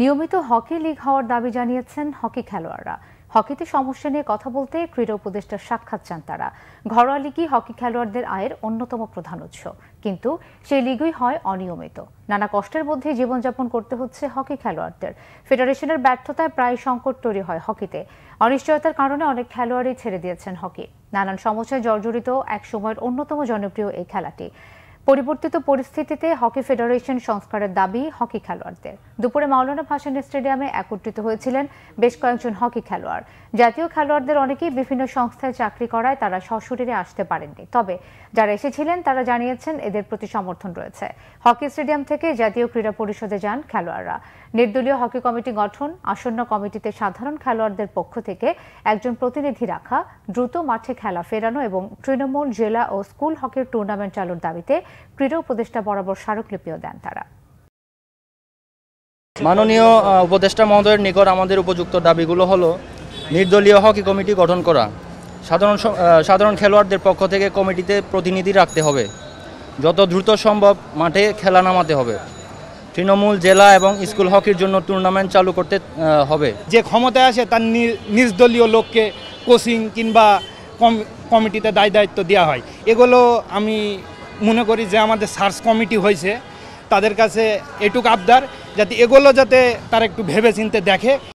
নিয়মিত hockey league হওয়ার দাবি জানিয়েছেন হকি খেলোয়াড়রা হকিতে সমস্যা নিয়ে কথা বলতে ক্রীড়া উপদেষ্টার সাক্ষাৎ চান তারা ঘরোয়া লিগই হকি খেলোয়াড়দের আয়ের অন্যতম প্রধান উৎস কিন্তু সেই লিগই হয় অনিয়মিত নানা কষ্টের মধ্যে জীবনযাপন করতে হচ্ছে হকি খেলোয়াড়দের ফেডারেশনের ব্যর্থতায় প্রায় সংকট তৈরি হয় হকিতে অনিশ্চয়তার কারণে অনেক খেলোয়াড়ই ছেড়ে দিয়েছেন হকি নানান সমস্যায় জর্জরিত এক সময়ের অন্যতম জনপ্রিয় এই খেলাটি পরিবর্তিত পরিস্থিতিতে হকি ফেডারেশন সংস্কারের দাবি হকি খেলোয়াড়দের দুপুরে মাওলানা ভাসানী স্টেডিয়ামে একত্রিত হয়েছিলেন বেশ কয়েকজন হকি খেলোয়াড় জাতীয় খেলোয়াড়দের অনেকেই বিভিন্ন সংস্থায় চাকরি করায় তারা সশরীরে আসতে পারেননি তবে যারা এসেছিলেন তারা জানিয়েছেন এদের প্রতি সমর্থন রয়েছে হকি স্টেডিয়াম থেকে জাতীয় ক্রীড়া পরিষদে যান খেলোয়াড়রা নির্দলীয় হকি কমিটি গঠন আসন্ন কমিটিতে সাধারণ খেলোয়াড়দের পক্ষ থেকে একজন প্রতিনিধি রাখা দ্রুত মাঠে খেলা ফেরানো এবং তৃণমূল জেলা ও স্কুল হকির টুর্নামেন্ট চালুর দাবিতে ক্রীড়া উপদেষ্টা বরাবর স্মারকলিপিও দেন তারা মাননীয় উপদেষ্টা মহোদয়ের নিকট আমাদের উপযুক্ত দাবিগুলো হলো নির্দলীয় হকি কমিটি গঠন করা সাধারণ সাধারণ খেলোয়াড়দের পক্ষ থেকে কমিটিতে প্রতিনিধি রাখতে হবে যত দ্রুত সম্ভব মাঠে খেলা নামাতে হবে তৃণমূল জেলা এবং স্কুল হকির জন্য টুর্নামেন্ট চালু করতে হবে যে ক্ষমতায় আসে তার নিজ দলীয় লোককে কোচিং কিংবা কমিটিতে দায় দায়িত্ব দেওয়া হয় এগুলো আমি মনে করি যে আমাদের সার্চ কমিটি হয়েছে তাদের কাছে এটুক আবদার যাতে এগুলো যাতে তারা একটু ভেবে চিনতে দেখে